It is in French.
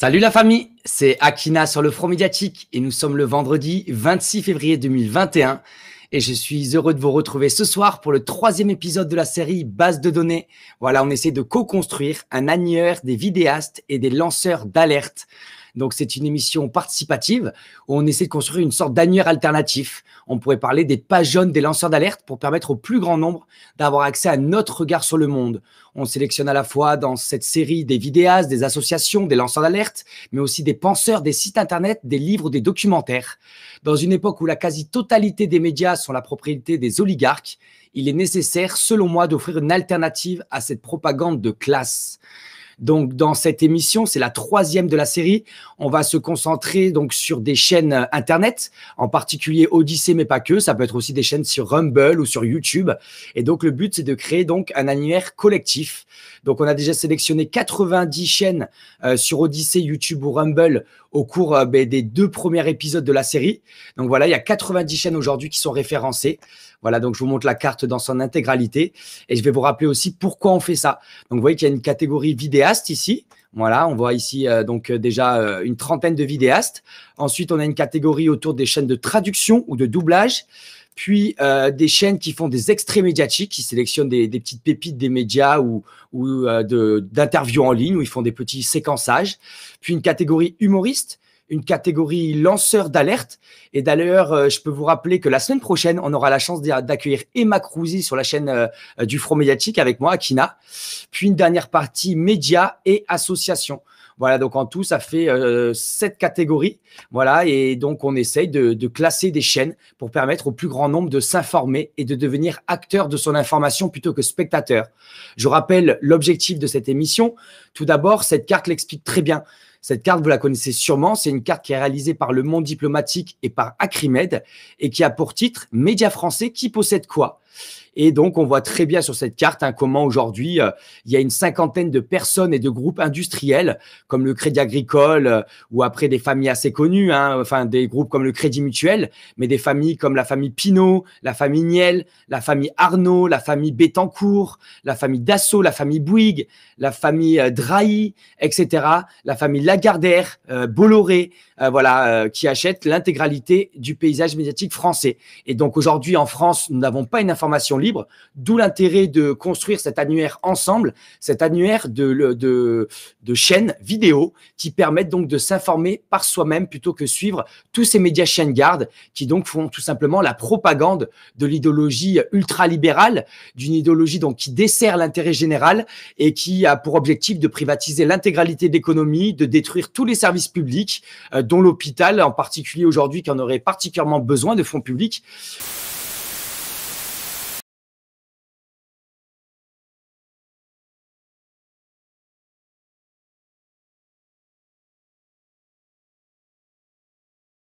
Salut la famille, c'est Akina sur le front médiatique et nous sommes le vendredi 26 février 2021 et je suis heureux de vous retrouver ce soir pour le troisième épisode de la série Base de données. Voilà, on essaie de co-construire un agneur des vidéastes et des lanceurs d'alerte. Donc, c'est une émission participative où on essaie de construire une sorte d'annuaire alternatif. On pourrait parler des pages jaunes des lanceurs d'alerte pour permettre au plus grand nombre d'avoir accès à notre regard sur le monde. On sélectionne à la fois dans cette série des vidéastes, des associations, des lanceurs d'alerte, mais aussi des penseurs, des sites internet, des livres, des documentaires. Dans une époque où la quasi-totalité des médias sont la propriété des oligarques, il est nécessaire, selon moi, d'offrir une alternative à cette propagande de classe. Donc, dans cette émission, c'est la troisième de la série. On va se concentrer donc sur des chaînes euh, internet, en particulier Odyssée, mais pas que. Ça peut être aussi des chaînes sur Rumble ou sur YouTube. Et donc, le but, c'est de créer donc un annuaire collectif. Donc, on a déjà sélectionné 90 chaînes euh, sur Odyssée, YouTube ou Rumble au cours euh, ben, des deux premiers épisodes de la série. Donc, voilà, il y a 90 chaînes aujourd'hui qui sont référencées. Voilà, donc je vous montre la carte dans son intégralité et je vais vous rappeler aussi pourquoi on fait ça. Donc vous voyez qu'il y a une catégorie vidéaste ici. Voilà, on voit ici euh, donc euh, déjà euh, une trentaine de vidéastes. Ensuite, on a une catégorie autour des chaînes de traduction ou de doublage puis des chaînes qui font des extraits médiatiques, qui sélectionnent des, petites pépites des médias ou, d'interviews en ligne, où ils font des petits séquençages, puis une catégorie humoriste, une catégorie lanceur d'alerte. Et d'ailleurs, euh, je peux vous rappeler que la semaine prochaine, on aura la chance d'accueillir Emma Crouzy sur la chaîne euh, euh, du Front Médiatique avec moi, Akina. Puis une dernière partie médias et associations. Voilà, donc en tout, ça fait euh, sept catégories. Voilà, et donc on essaye de, de, classer des chaînes pour permettre au plus grand nombre de s'informer et de devenir acteur de son information plutôt que spectateur. Je rappelle l'objectif de cette émission. Tout d'abord, cette carte l'explique très bien. Cette carte, vous la connaissez sûrement, c'est une carte qui est réalisée par le monde diplomatique et par Acrimed et qui a pour titre Médias français qui possède quoi et donc, on voit très bien sur cette carte hein, comment aujourd'hui, euh, il y a une cinquantaine de personnes et de groupes industriels, comme le Crédit Agricole, euh, ou après des familles assez connues, hein, enfin des groupes comme le Crédit Mutuel, mais des familles comme la famille Pinault, la famille Niel, la famille Arnaud, la famille Bettencourt, la famille Dassault, la famille Bouygues, la famille euh, Drahi, etc., la famille Lagardère, Bolloré, voilà, qui achètent l'intégralité du paysage médiatique français. Et donc aujourd'hui, en France, nous n'avons pas une Formation libre, d'où l'intérêt de construire cet annuaire ensemble, cet annuaire de, de, chaînes vidéo qui permettent donc de s'informer par soi-même plutôt que suivre tous ces médias chaîne garde qui donc font tout simplement la propagande de l'idéologie ultralibérale, d'une idéologie donc qui dessert l'intérêt général et qui a pour objectif de privatiser l'intégralité de l'économie, de détruire tous les services publics, euh, dont l'hôpital en particulier aujourd'hui qui en aurait particulièrement besoin de fonds publics.